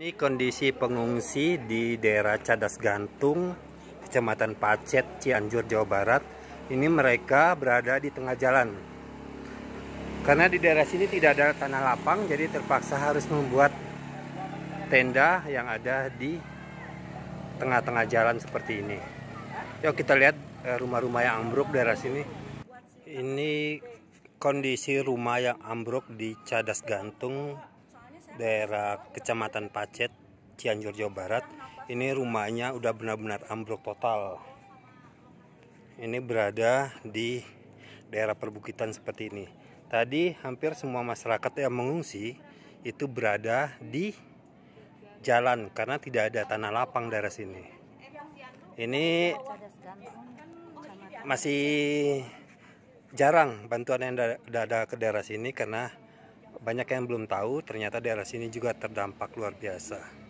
Ini kondisi pengungsi di daerah Cadas Gantung, Kecamatan Pacet, Cianjur, Jawa Barat. Ini mereka berada di tengah jalan. Karena di daerah sini tidak ada tanah lapang, jadi terpaksa harus membuat tenda yang ada di tengah-tengah jalan seperti ini. Yuk kita lihat eh, rumah-rumah yang ambruk daerah sini. Ini kondisi rumah yang ambruk di Cadas Gantung, daerah Kecamatan Pacet, Cianjur, Jawa Barat. Ini rumahnya udah benar-benar ambruk total. Ini berada di daerah perbukitan seperti ini. Tadi hampir semua masyarakat yang mengungsi itu berada di jalan karena tidak ada tanah lapang daerah sini. Ini masih jarang bantuan yang ada ke daerah sini karena banyak yang belum tahu, ternyata daerah sini juga terdampak luar biasa.